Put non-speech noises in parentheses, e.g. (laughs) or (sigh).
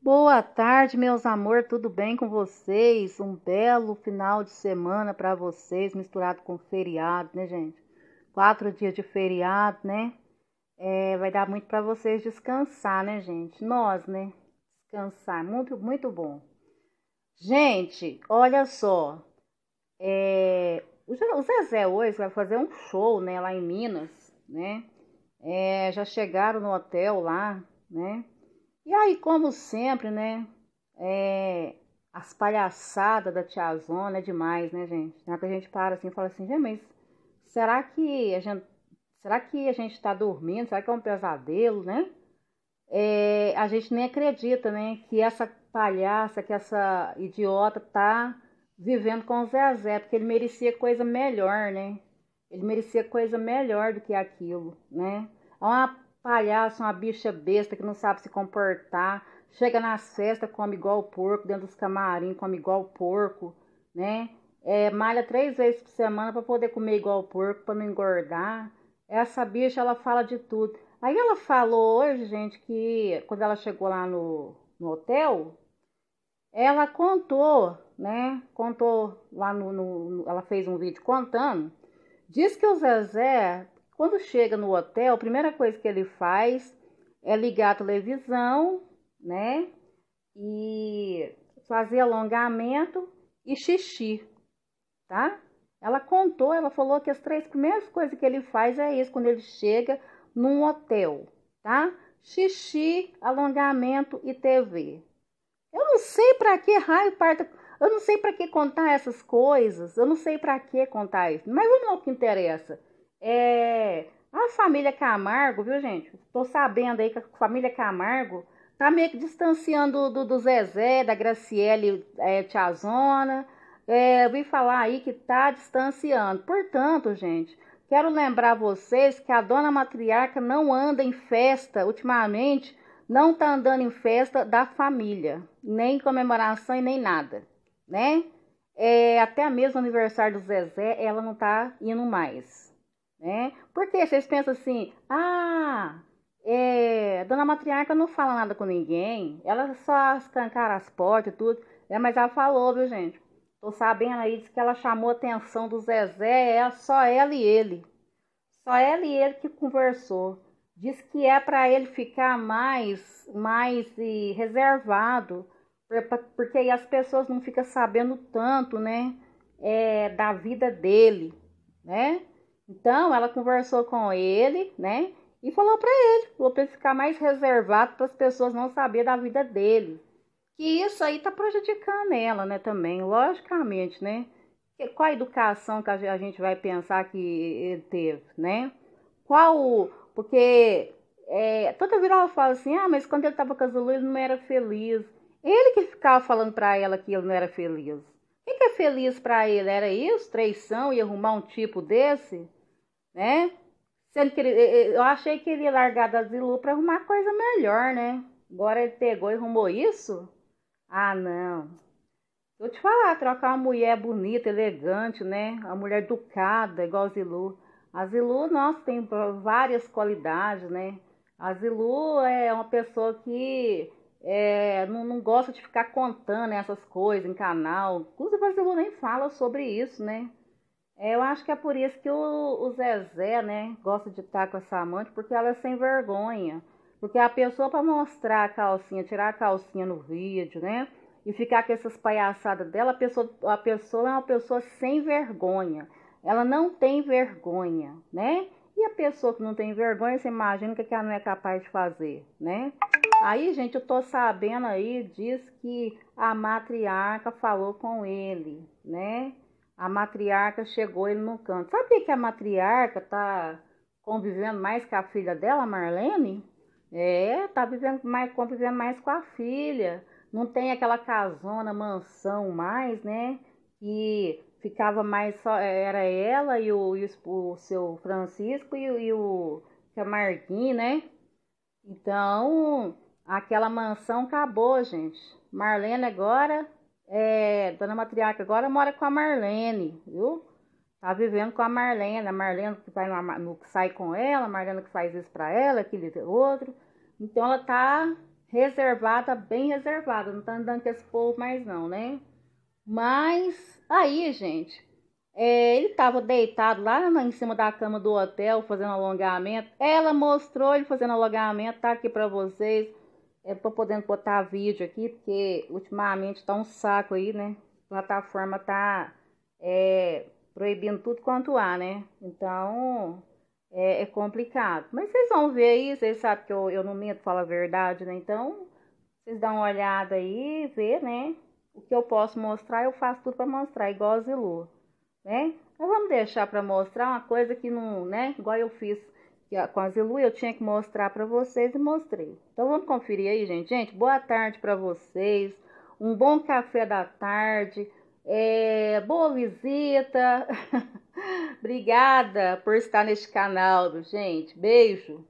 Boa tarde, meus amor, tudo bem com vocês? Um belo final de semana para vocês, misturado com feriado, né, gente? Quatro dias de feriado, né? É, vai dar muito para vocês descansar, né, gente? Nós, né? Descansar, muito, muito bom. Gente, olha só. É, o Zezé hoje vai fazer um show, né, lá em Minas, né? É, já chegaram no hotel lá, né? E aí, como sempre, né? É, as palhaçadas da tia Zona é demais, né, gente? Na que a gente para assim e fala assim, mas será que a gente. Será que a gente está dormindo? Será que é um pesadelo, né? É, a gente nem acredita, né? Que essa palhaça, que essa idiota tá vivendo com o Zezé, porque ele merecia coisa melhor, né? Ele merecia coisa melhor do que aquilo, né? É uma Palhaço, uma bicha besta que não sabe se comportar. Chega na festa, come igual porco, dentro dos camarim, come igual porco, né? É, malha três vezes por semana para poder comer igual porco, para não engordar. Essa bicha, ela fala de tudo. Aí ela falou hoje, gente, que quando ela chegou lá no, no hotel, ela contou, né? Contou lá no, no, Ela fez um vídeo contando. Diz que o Zezé quando chega no hotel, a primeira coisa que ele faz é ligar a televisão, né? E fazer alongamento e xixi, tá? Ela contou, ela falou que as três primeiras coisas que ele faz é isso quando ele chega num hotel, tá? Xixi, alongamento e TV. Eu não sei para que raio parta, eu não sei para que contar essas coisas, eu não sei para que contar isso, mas vamos ao que interessa. É, a família Camargo, viu, gente? Tô sabendo aí que a família Camargo tá meio que distanciando do, do Zezé, da Graciele, é, Tiazona. É, eu vim falar aí que tá distanciando. Portanto, gente, quero lembrar vocês que a dona matriarca não anda em festa ultimamente, não tá andando em festa da família, nem comemoração e nem nada, né? É, até mesmo o aniversário do Zezé, ela não tá indo mais. Né? Porque vocês pensam assim, ah, é, a dona matriarca não fala nada com ninguém, ela só escancar as portas e tudo. É, mas ela falou, viu, gente? Tô sabendo aí, diz que ela chamou a atenção do Zezé, é só ela e ele. Só ela e ele que conversou. Diz que é para ele ficar mais, mais e, eh, reservado, porque aí as pessoas não ficam sabendo tanto, né? É, da vida dele, né? Então ela conversou com ele, né? E falou para ele, falou para ele ficar mais reservado para as pessoas não saber da vida dele. Que isso aí tá prejudicando ela, né, também, logicamente, né? Qual a educação que a gente vai pensar que ele teve, né? Qual. Porque é, toda vez ela fala assim, ah, mas quando ele estava com a ele não era feliz. Ele que ficava falando para ela que ele não era feliz. O que é feliz para ele? Era isso? Traição e arrumar um tipo desse? né? Sendo que ele, eu achei que ele ia largar da Zilu para arrumar coisa melhor, né? Agora ele pegou e arrumou isso? Ah, não. Vou te falar, trocar uma mulher bonita, elegante, né? Uma mulher educada, igual a Zilu. A Zilu, nossa, tem várias qualidades, né? A Zilu é uma pessoa que é, não, não, gosta de ficar contando essas coisas em canal. Inclusive, a Zilu nem fala sobre isso, né? É, eu acho que é por isso que o, o Zezé, né, gosta de estar com essa amante, porque ela é sem vergonha. Porque a pessoa, para mostrar a calcinha, tirar a calcinha no vídeo, né, e ficar com essas palhaçadas dela, a pessoa, a pessoa é uma pessoa sem vergonha. Ela não tem vergonha, né? E a pessoa que não tem vergonha, você imagina o que ela não é capaz de fazer, né? Aí, gente, eu tô sabendo aí, diz que a matriarca falou com ele, né? a matriarca chegou ele no canto. Sabia que a matriarca tá convivendo mais com a filha dela, Marlene? É, tá vivendo mais, convivendo mais com a filha. Não tem aquela casona, mansão mais, né? Que ficava mais só, é, era ela e o, e o, o seu Francisco e, e o Camarguinho, é né? Então, aquela mansão acabou, gente. Marlene agora é, dona matriarca agora mora com a Marlene, viu? Tá vivendo com a Marlene, a Marlene que, vai no, no, que sai com ela, a Marlene que faz isso para ela, aquele outro. Então ela tá reservada, bem reservada, não tá andando com esse povo mais não, né? Mas aí, gente, é, ele tava deitado lá em cima da cama do hotel fazendo alongamento. Ela mostrou ele fazendo alongamento, tá aqui para vocês. Eu tô podendo botar vídeo aqui, porque ultimamente tá um saco aí, né? A plataforma tá é, proibindo tudo quanto há, né? Então é, é, complicado. Mas vocês vão ver aí, vocês sabem que eu, eu não minto, falo a verdade, né? Então vocês dão uma olhada aí, vê, né? O que eu posso mostrar, eu faço tudo para mostrar, igual a Zilu, né? Mas então, vamos deixar para mostrar uma coisa que não, né? Igual eu fiz com a Zilu, eu tinha que mostrar para vocês e mostrei. Então vamos conferir aí, gente. Gente, boa tarde para vocês. Um bom café da tarde. É, boa visita. (laughs) Obrigada por estar neste canal, gente. Beijo.